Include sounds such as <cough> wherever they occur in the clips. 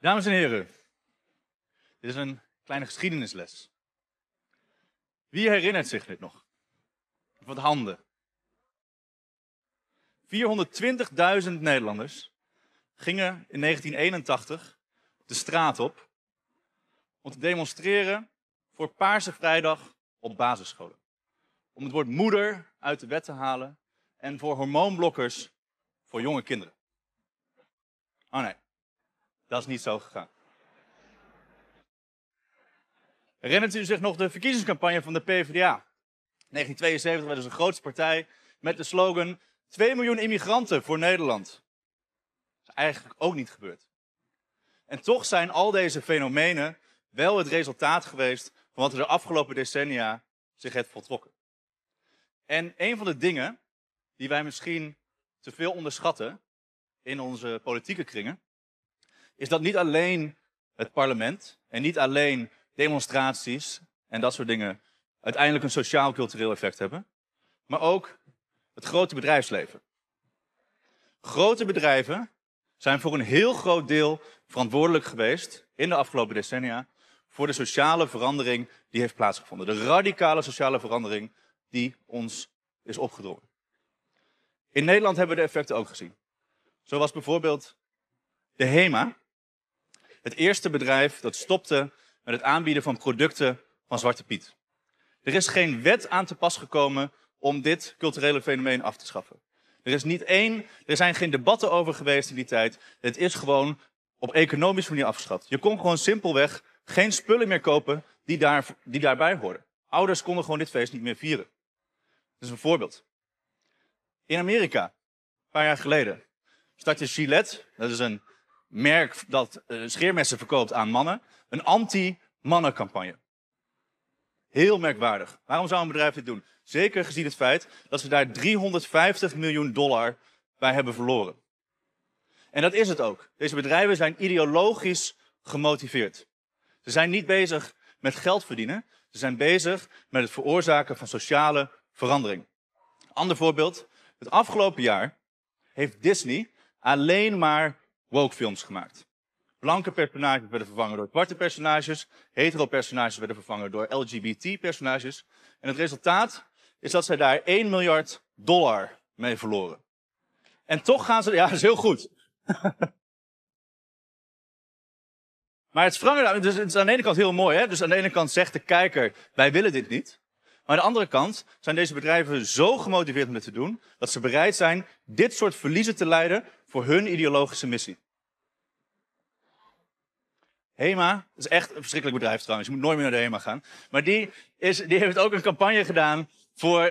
Dames en heren, dit is een kleine geschiedenisles. Wie herinnert zich dit nog? Wat handen. 420.000 Nederlanders gingen in 1981 de straat op om te demonstreren voor Paarse Vrijdag op basisscholen. Om het woord moeder uit de wet te halen en voor hormoonblokkers voor jonge kinderen. Oh nee, dat is niet zo gegaan. Herinnert u zich nog de verkiezingscampagne van de PvdA? In 1972 werd dus een grootste partij met de slogan 2 miljoen immigranten voor Nederland. is eigenlijk ook niet gebeurd. En toch zijn al deze fenomenen wel het resultaat geweest van wat er de afgelopen decennia zich heeft voltrokken. En een van de dingen die wij misschien te veel onderschatten in onze politieke kringen, is dat niet alleen het parlement en niet alleen demonstraties en dat soort dingen uiteindelijk een sociaal-cultureel effect hebben, maar ook het grote bedrijfsleven. Grote bedrijven zijn voor een heel groot deel verantwoordelijk geweest in de afgelopen decennia voor de sociale verandering die heeft plaatsgevonden. De radicale sociale verandering die ons is opgedrongen. In Nederland hebben we de effecten ook gezien. Zo was bijvoorbeeld de HEMA, het eerste bedrijf dat stopte met het aanbieden van producten van Zwarte Piet. Er is geen wet aan te pas gekomen om dit culturele fenomeen af te schaffen. Er, is niet één, er zijn geen debatten over geweest in die tijd. Het is gewoon op economische manier afgeschaft. Je kon gewoon simpelweg geen spullen meer kopen die, daar, die daarbij horen. Ouders konden gewoon dit feest niet meer vieren. Dat is een voorbeeld. In Amerika, een paar jaar geleden, startte Gillette, dat is een merk dat eh, scheermessen verkoopt aan mannen. Een anti-mannencampagne. Heel merkwaardig. Waarom zou een bedrijf dit doen? Zeker gezien het feit dat ze daar 350 miljoen dollar bij hebben verloren. En dat is het ook. Deze bedrijven zijn ideologisch gemotiveerd. Ze zijn niet bezig met geld verdienen. Ze zijn bezig met het veroorzaken van sociale verandering. Ander voorbeeld. Het afgelopen jaar heeft Disney alleen maar woke films gemaakt. Blanke personages werden vervangen door zwarte personages. Hetero personages werden vervangen door LGBT personages. En het resultaat is dat zij daar 1 miljard dollar mee verloren. En toch gaan ze, ja, dat is heel goed. <laughs> maar het is, dus het is aan de ene kant heel mooi, hè? Dus aan de ene kant zegt de kijker, wij willen dit niet. Maar aan de andere kant zijn deze bedrijven zo gemotiveerd om dit te doen, dat ze bereid zijn dit soort verliezen te leiden voor hun ideologische missie. HEMA, dat is echt een verschrikkelijk bedrijf trouwens, je moet nooit meer naar de HEMA gaan. Maar die, is, die heeft ook een campagne gedaan voor... <laughs>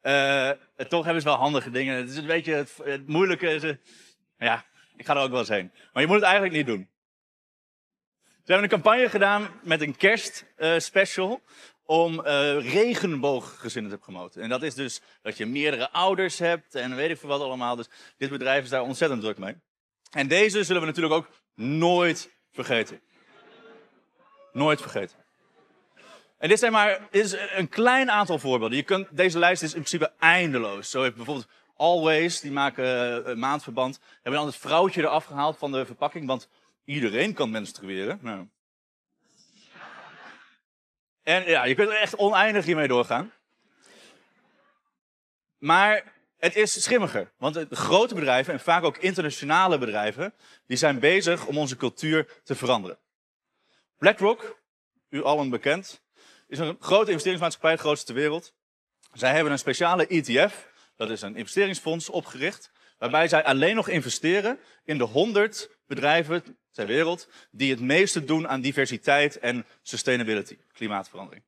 Eh, toch hebben ze wel handige dingen. Het is een beetje het, moeilijke. Eh, ja, ik ga er ook wel eens heen. Maar je moet het eigenlijk niet doen. Ze hebben een campagne gedaan met een kerstspecial om eh, regenbooggezinnen te promoten. En dat is dus dat je meerdere ouders hebt en weet ik veel wat allemaal. Dus dit bedrijf is daar ontzettend druk mee. En deze zullen we natuurlijk ook nooit vergeten. Nooit vergeten. En dit zijn maar is een klein aantal voorbeelden. Je kunt, deze lijst is in principe eindeloos. Zo heeft bijvoorbeeld Always, die maken eh, maandverband, hebben dan het vrouwtje eraf gehaald van de verpakking, want iedereen kan menstrueren. Nou, en ja, je kunt er echt oneindig hiermee doorgaan. Maar het is schimmiger. Want grote bedrijven, en vaak ook internationale bedrijven, die zijn bezig om onze cultuur te veranderen. BlackRock, u allen bekend, is een grote investeringsmaatschappij, de grootste ter wereld. Zij hebben een speciale ETF, dat is een investeringsfonds, opgericht Waarbij zij alleen nog investeren in de 100 bedrijven ter wereld die het meeste doen aan diversiteit en sustainability, klimaatverandering.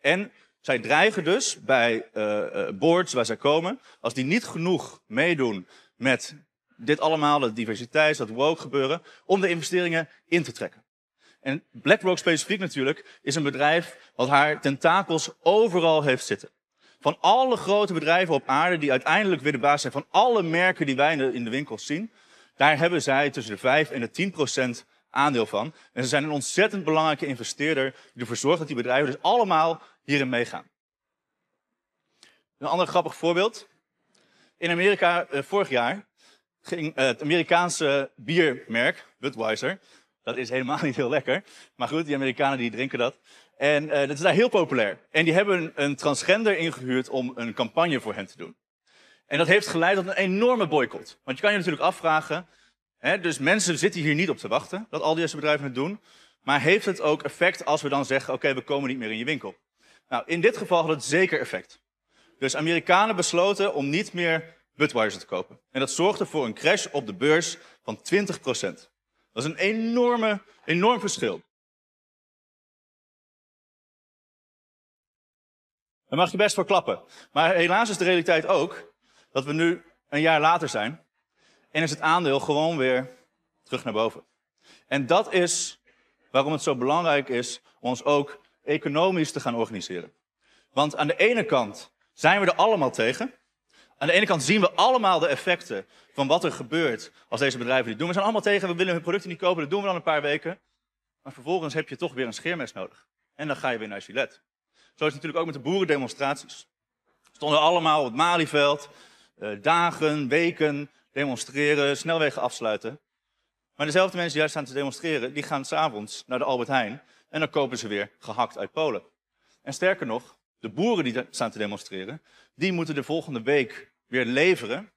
En zij dreigen dus bij eh, eh, boards waar zij komen, als die niet genoeg meedoen met dit allemaal, de diversiteit, dat woke gebeuren, om de investeringen in te trekken. En BlackRock specifiek natuurlijk is een bedrijf wat haar tentakels overal heeft zitten van alle grote bedrijven op aarde die uiteindelijk weer de baas zijn van alle merken die wij in de winkels zien, daar hebben zij tussen de 5 en de 10 procent aandeel van. En ze zijn een ontzettend belangrijke investeerder die ervoor zorgt dat die bedrijven dus allemaal hierin meegaan. Een ander grappig voorbeeld. In Amerika eh, vorig jaar ging eh, het Amerikaanse biermerk Budweiser, dat is helemaal <laughs> niet heel lekker, maar goed, die Amerikanen die drinken dat, en eh, dat is daar heel populair. En die hebben een, transgender ingehuurd om een campagne voor hen te doen. En dat heeft geleid tot een enorme boycott. Want je kan je natuurlijk afvragen, hè, dus mensen zitten hier niet op te wachten dat al die bedrijven het doen. Maar heeft het ook effect als we dan zeggen, oké, we komen niet meer in je winkel? Nou, in dit geval had het zeker effect. Dus Amerikanen besloten om niet meer Budweiser te kopen. En dat zorgde voor een crash op de beurs van 20%. Dat is een enorme, enorm verschil. Daar mag je best voor klappen. Maar helaas is de realiteit ook dat we nu een jaar later zijn. En is het aandeel gewoon weer terug naar boven. En dat is waarom het zo belangrijk is ons ook economisch te gaan organiseren. Want aan de ene kant zijn we er allemaal tegen. Aan de ene kant zien we allemaal de effecten van wat er gebeurt als deze bedrijven dit doen. We zijn allemaal tegen, we willen hun producten niet kopen, dat doen we dan een paar weken. Maar vervolgens heb je toch weer een scheermes nodig. En dan ga je weer naar Gillette. Zo is het natuurlijk ook met de boerendemonstraties. Stonden allemaal op het Malieveld, eh, dagen, weken, demonstreren, snelwegen afsluiten. Maar dezelfde mensen die juist staan te demonstreren, die gaan s'avonds naar de Albert Heijn en dan kopen ze weer gehakt uit Polen. En sterker nog, de boeren die daar staan te demonstreren, die moeten de volgende week weer leveren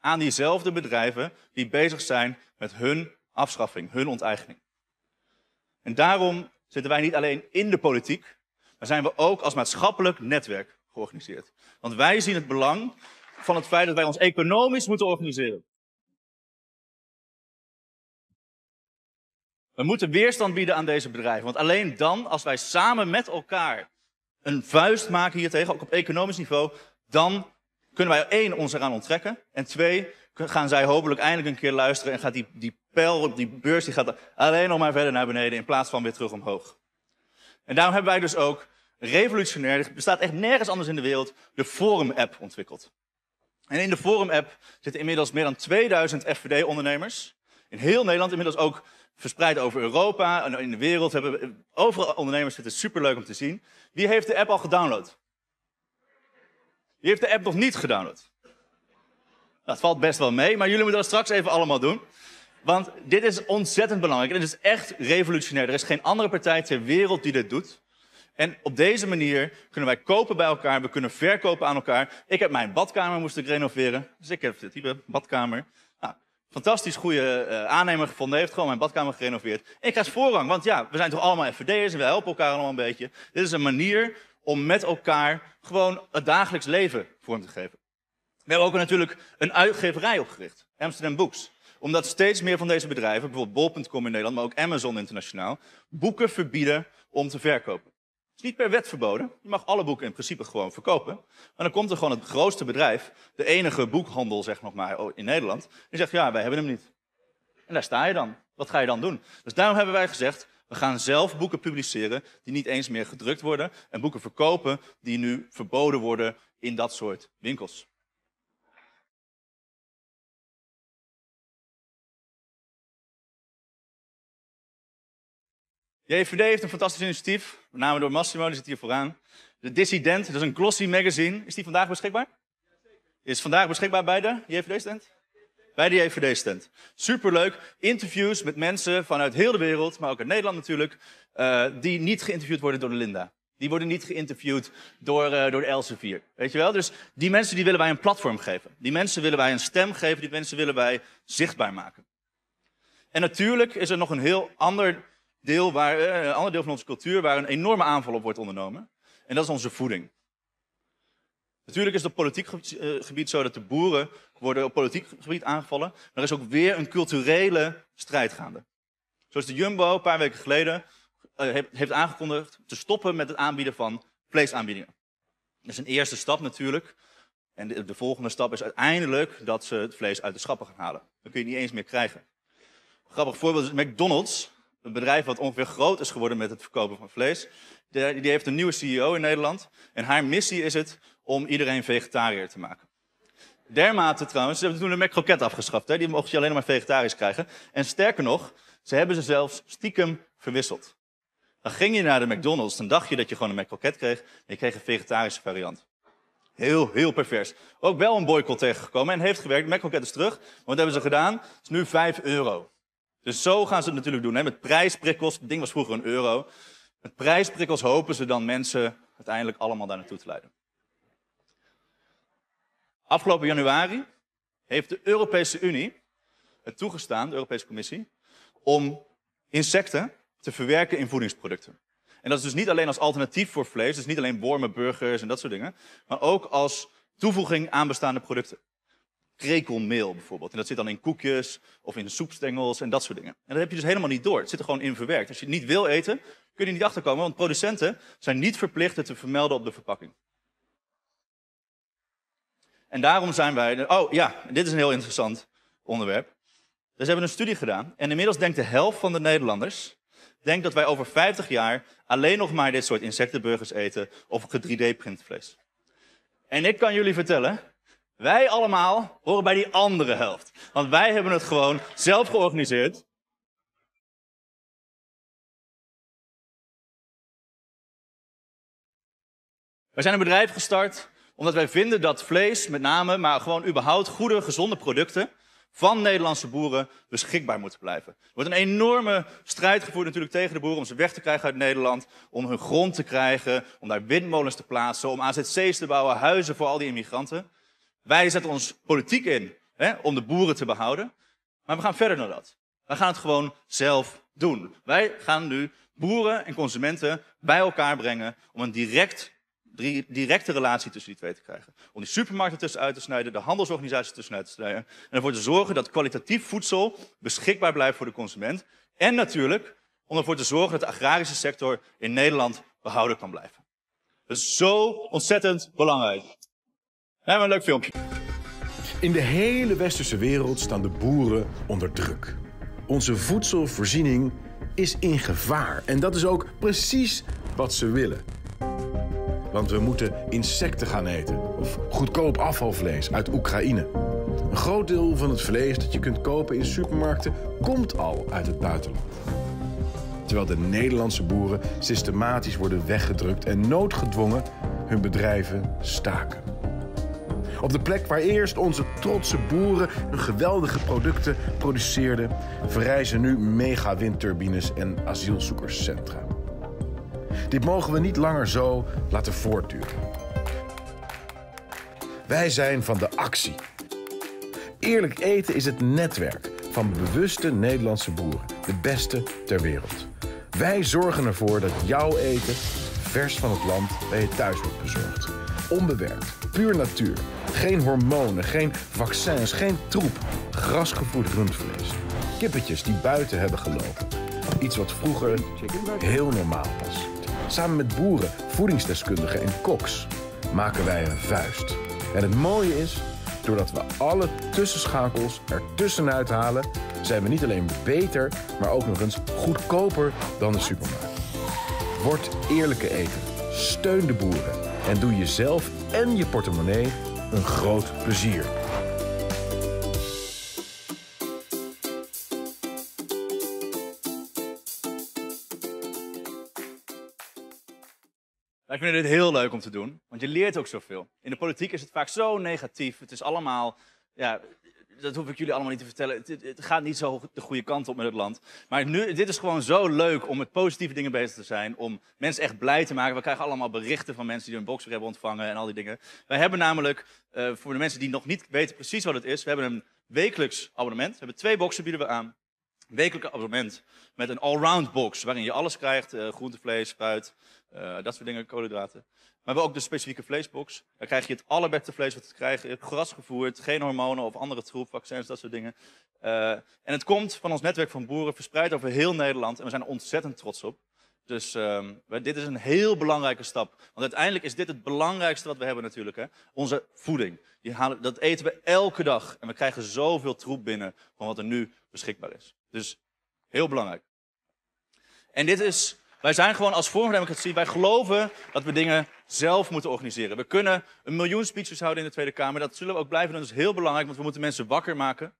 aan diezelfde bedrijven die bezig zijn met hun afschaffing, hun onteigening. En daarom zitten wij niet alleen in de politiek, maar zijn we ook als maatschappelijk netwerk georganiseerd. Want wij zien het belang van het feit dat wij ons economisch moeten organiseren. We moeten weerstand bieden aan deze bedrijven. Want alleen dan, als wij samen met elkaar een vuist maken hiertegen, ook op economisch niveau, dan kunnen wij één ons eraan onttrekken. En twee, gaan zij hopelijk eindelijk een keer luisteren en gaat die, die pijl op die beurs, die gaat alleen nog maar verder naar beneden in plaats van weer terug omhoog. En daarom hebben wij dus ook revolutionair, er bestaat echt nergens anders in de wereld, de Forum-app ontwikkeld. En in de Forum-app zitten inmiddels meer dan 2000 FVD-ondernemers. In heel Nederland, inmiddels ook verspreid over Europa en in de wereld. Hebben overal ondernemers zitten, superleuk om te zien. Wie heeft de app al gedownload? Wie heeft de app nog niet gedownload? Dat nou, valt best wel mee, maar jullie moeten dat straks even allemaal doen. Want dit is ontzettend belangrijk en het is echt revolutionair. Er is geen andere partij ter wereld die dit doet. En op deze manier kunnen wij kopen bij elkaar, we kunnen verkopen aan elkaar. Ik heb mijn badkamer moest ik renoveren, dus ik heb dit type badkamer. Nou, fantastisch goede eh, aannemer gevonden, heeft gewoon mijn badkamer gerenoveerd. En ik krijg voorrang, want ja, we zijn toch allemaal FVD'ers en we helpen elkaar allemaal een beetje. Dit is een manier om met elkaar gewoon het dagelijks leven vorm te geven. We hebben ook natuurlijk een uitgeverij opgericht, Amsterdam Books omdat steeds meer van deze bedrijven, bijvoorbeeld Bol.com in Nederland, maar ook Amazon internationaal, boeken verbieden om te verkopen is niet per wet verboden. Je mag alle boeken in principe gewoon verkopen. Maar dan komt er gewoon het grootste bedrijf, de enige boekhandel zeg nog maar in Nederland, die zegt ja, wij hebben hem niet. En daar sta je dan. Wat ga je dan doen? Dus daarom hebben wij gezegd, we gaan zelf boeken publiceren die niet eens meer gedrukt worden en boeken verkopen die nu verboden worden in dat soort winkels. JVD heeft een fantastisch initiatief, met name door Massimo, die zit hier vooraan. De Dissident, dat is een glossy magazine. Is die vandaag beschikbaar? Is vandaag beschikbaar bij de JVD-stand? Bij de JVD-stand. Superleuk. Interviews met mensen vanuit heel de wereld, maar ook uit Nederland natuurlijk, eh, die niet geïnterviewd worden door de Linda. Die worden niet geïnterviewd door, eh, door de Elsevier. Weet je wel? Dus die mensen die willen wij een platform geven. Die mensen willen wij een stem geven. Die mensen willen wij zichtbaar maken. En natuurlijk is er nog een heel ander deel waar, eh, een ander deel van onze cultuur waar een enorme aanval op wordt ondernomen. En dat is onze voeding. Natuurlijk is het op politiek eh, gebied zo dat de boeren worden op politiek gebied aangevallen. Maar er is ook weer een culturele strijd gaande. Zoals de Jumbo een paar weken geleden eh, heeft aangekondigd te stoppen met het aanbieden van vleesaanbiedingen. Dat is een eerste stap natuurlijk. En de, volgende stap is uiteindelijk dat ze het vlees uit de schappen gaan halen. Dan kun je niet eens meer krijgen. grappig voorbeeld is McDonald's een bedrijf wat ongeveer groot is geworden met het verkopen van vlees. Die heeft een nieuwe CEO in Nederland. En haar missie is het om iedereen vegetariër te maken. Dermate trouwens, ze hebben toen de McCroket afgeschaft. Hè? Die mocht je alleen maar vegetarisch krijgen. En sterker nog, ze hebben ze zelfs stiekem verwisseld. Dan ging je naar de McDonald's, dan dacht je dat je gewoon een McCroket kreeg. En je kreeg een vegetarische variant. Heel, heel pervers. Ook wel een boycott tegengekomen en heeft gewerkt. De is terug. Wat hebben ze gedaan? Het is nu 5 euro. Dus zo gaan ze het natuurlijk doen. Hè? Met prijsprikkels, het ding was vroeger een euro. Met prijsprikkels hopen ze dan mensen uiteindelijk allemaal daar naartoe te leiden. Afgelopen januari heeft de Europese Unie het toegestaan, de Europese Commissie, om insecten te verwerken in voedingsproducten. En dat is dus niet alleen als alternatief voor vlees, dus niet alleen wormen, burgers en dat soort dingen, maar ook als toevoeging aan bestaande producten krekelmeel bijvoorbeeld. En dat zit dan in koekjes of in soepstengels en dat soort dingen. En dat heb je dus helemaal niet door. Het zit er gewoon in verwerkt. Als je het niet wil eten, kun je niet achterkomen, want producenten zijn niet verplicht het te vermelden op de verpakking. En daarom zijn wij. Oh ja, dit is een heel interessant onderwerp. Dus hebben een studie gedaan. En inmiddels denkt de helft van de Nederlanders. Denkt dat wij over 50 jaar alleen nog maar dit soort insectenburgers eten of 3D-printvlees. En ik kan jullie vertellen, wij allemaal horen bij die andere helft. Want wij hebben het gewoon zelf georganiseerd. Wij zijn een bedrijf gestart omdat wij vinden dat vlees, met name, maar gewoon überhaupt goede, gezonde producten van Nederlandse boeren beschikbaar moeten blijven. Er wordt een enorme strijd gevoerd natuurlijk tegen de boeren om ze weg te krijgen uit Nederland, om hun grond te krijgen, om daar windmolens te plaatsen, om AZC's te bouwen, huizen voor al die immigranten. Wij zetten ons politiek in hè, om de boeren te behouden. Maar we gaan verder dan dat. We gaan het gewoon zelf doen. Wij gaan nu boeren en consumenten bij elkaar brengen om een direct, directe relatie tussen die twee te krijgen. Om die supermarkten tussenuit te snijden, de handelsorganisaties tussenuit te snijden. En ervoor te zorgen dat kwalitatief voedsel beschikbaar blijft voor de consument. En natuurlijk om ervoor te zorgen dat de agrarische sector in Nederland behouden kan blijven. Dat is zo ontzettend belangrijk. Nee, een leuk filmpje. In de hele westerse wereld staan de boeren onder druk. Onze voedselvoorziening is in gevaar. En dat is ook precies wat ze willen. Want we moeten insecten gaan eten of goedkoop afvalvlees uit Oekraïne. Een groot deel van het vlees dat je kunt kopen in supermarkten komt al uit het buitenland. Terwijl de Nederlandse boeren systematisch worden weggedrukt en noodgedwongen hun bedrijven staken. Op de plek waar eerst onze trotse boeren hun geweldige producten produceerden, verrijzen nu mega en asielzoekerscentra. Dit mogen we niet langer zo laten voortduren. Wij zijn van de actie. Eerlijk eten is het netwerk van bewuste Nederlandse boeren, de beste ter wereld. Wij zorgen ervoor dat jouw eten vers van het land bij je thuis wordt bezorgd. Onbewerkt, puur natuur. Geen hormonen, geen vaccins, geen troep. Grasgevoerd rundvlees. Kippetjes die buiten hebben gelopen. Iets wat vroeger heel normaal was. Samen met boeren, voedingsdeskundigen en koks maken wij een vuist. En het mooie is, doordat we alle tussenschakels ertussenuit halen, zijn we niet alleen beter, maar ook nog eens goedkoper dan de supermarkt. Word eerlijke eten. Steun de boeren. En doe jezelf en je portemonnee een groot plezier. Wij vinden dit heel leuk om te doen, want je leert ook zoveel. In de politiek is het vaak zo negatief. Het is allemaal ja, dat hoef ik jullie allemaal niet te vertellen. Het, gaat niet zo de goede kant op met het land. Maar nu, dit is gewoon zo leuk om met positieve dingen bezig te zijn. Om mensen echt blij te maken. We krijgen allemaal berichten van mensen die hun boxer hebben ontvangen en al die dingen. Wij hebben namelijk, eh, voor de mensen die nog niet weten precies wat het is. We hebben een wekelijks abonnement. We hebben twee boxen bieden we aan. Wekelijke abonnement met een all-round box waarin je alles krijgt, eh, groentevlees groente, vlees, fruit, eh, dat soort dingen, koolhydraten. Maar we hebben ook de specifieke vleesbox. Daar krijg je het allerbeste vlees wat te krijgen, gras gevoerd, geen hormonen of andere troep, vaccins, dat soort dingen. Eh, en het komt van ons netwerk van boeren, verspreid over heel Nederland en we zijn er ontzettend trots op. Dus ehm, dit is een heel belangrijke stap. Want uiteindelijk is dit het belangrijkste wat we hebben natuurlijk. Hè? Onze voeding. Die halen, dat eten we elke dag. En we krijgen zoveel troep binnen van wat er nu beschikbaar is. Dus heel belangrijk. En dit is, wij zijn gewoon als vorm van democratie, wij geloven dat we dingen zelf moeten organiseren. We kunnen een miljoen speeches houden in de Tweede Kamer. Dat zullen we ook blijven doen. Dat is heel belangrijk, want we moeten mensen wakker maken.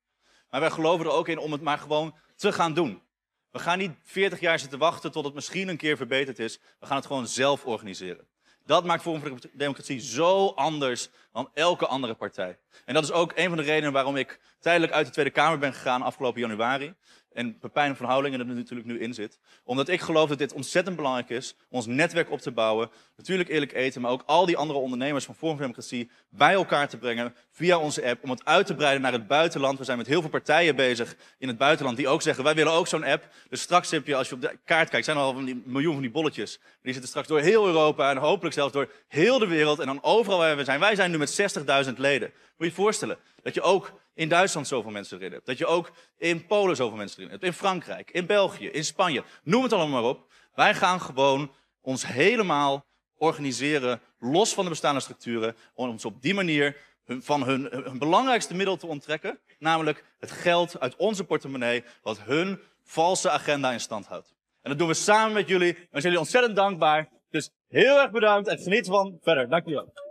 Maar wij geloven er ook in om het maar gewoon te gaan doen. We gaan niet 40 jaar zitten wachten tot het misschien een keer verbeterd is. We gaan het gewoon zelf organiseren. Dat maakt Forum voor Democratie zo anders dan elke andere partij. En dat is ook een van de redenen waarom ik tijdelijk uit de Tweede Kamer ben gegaan afgelopen januari en Pepijn van Houdingen er natuurlijk nu in zit. Omdat ik geloof dat dit ontzettend belangrijk is, ons netwerk op te bouwen. Natuurlijk eerlijk eten, maar ook al die andere ondernemers van Forum voor Democratie bij elkaar te brengen via onze app. Om het uit te breiden naar het buitenland. We zijn met heel veel partijen bezig in het buitenland die ook zeggen, wij willen ook zo'n app. Dus straks heb je, als je op de kaart kijkt, zijn er al een miljoen van die bolletjes. die zitten straks door heel Europa en hopelijk zelfs door heel de wereld en dan overal waar we zijn. Wij zijn nu met 60.000 leden. Moet je je voorstellen dat je ook in Duitsland zoveel mensen erin hebt. Dat je ook in Polen zoveel mensen erin hebt. In Frankrijk, in België, in Spanje. Noem het allemaal maar op. Wij gaan gewoon ons helemaal organiseren, los van de bestaande structuren, om ons op die manier van hun, hun belangrijkste middel te onttrekken, namelijk het geld uit onze portemonnee, wat hun valse agenda in stand houdt. En dat doen we samen met jullie. We zijn jullie ontzettend dankbaar. Dus heel erg bedankt en geniet van verder. Dank jullie wel.